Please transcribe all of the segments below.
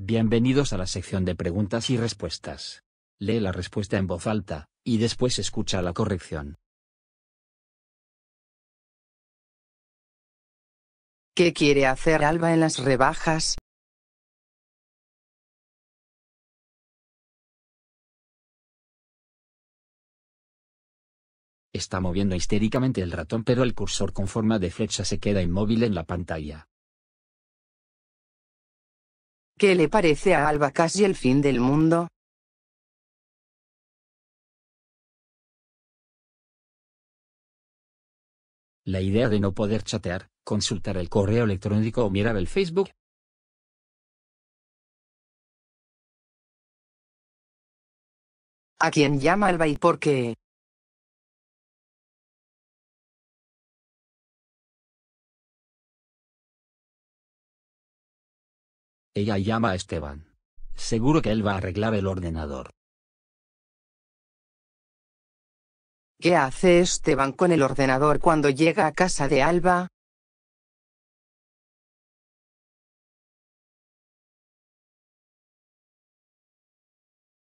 Bienvenidos a la sección de preguntas y respuestas. Lee la respuesta en voz alta, y después escucha la corrección. ¿Qué quiere hacer Alba en las rebajas? Está moviendo histéricamente el ratón pero el cursor con forma de flecha se queda inmóvil en la pantalla. ¿Qué le parece a Alba casi el fin del mundo? La idea de no poder chatear, consultar el correo electrónico o mirar el Facebook. ¿A quién llama Alba y por qué? Ella llama a Esteban. Seguro que él va a arreglar el ordenador. ¿Qué hace Esteban con el ordenador cuando llega a casa de Alba?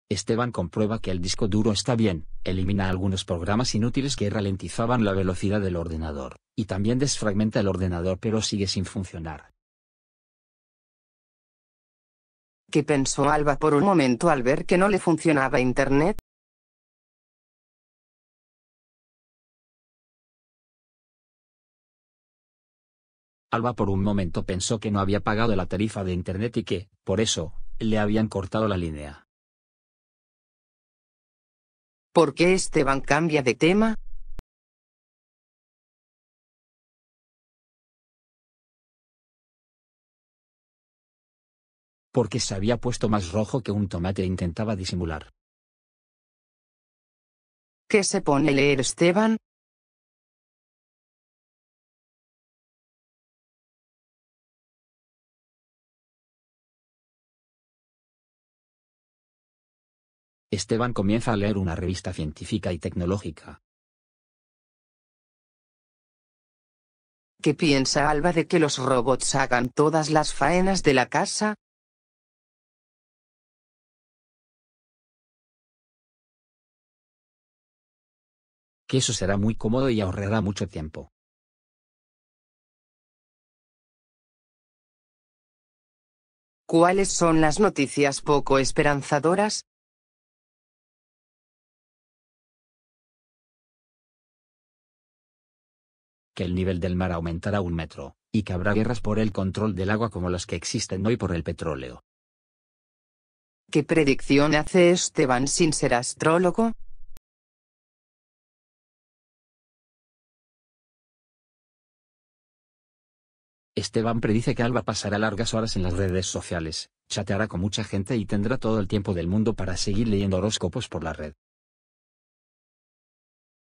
Esteban comprueba que el disco duro está bien, elimina algunos programas inútiles que ralentizaban la velocidad del ordenador, y también desfragmenta el ordenador pero sigue sin funcionar. ¿Qué pensó Alba por un momento al ver que no le funcionaba Internet? Alba por un momento pensó que no había pagado la tarifa de Internet y que, por eso, le habían cortado la línea. ¿Por qué Esteban cambia de tema? porque se había puesto más rojo que un tomate e intentaba disimular. ¿Qué se pone a leer Esteban? Esteban comienza a leer una revista científica y tecnológica. ¿Qué piensa Alba de que los robots hagan todas las faenas de la casa? eso será muy cómodo y ahorrará mucho tiempo. ¿Cuáles son las noticias poco esperanzadoras? Que el nivel del mar aumentará un metro, y que habrá guerras por el control del agua como las que existen hoy por el petróleo. ¿Qué predicción hace Esteban sin ser astrólogo? Esteban predice que Alba pasará largas horas en las redes sociales, chateará con mucha gente y tendrá todo el tiempo del mundo para seguir leyendo horóscopos por la red.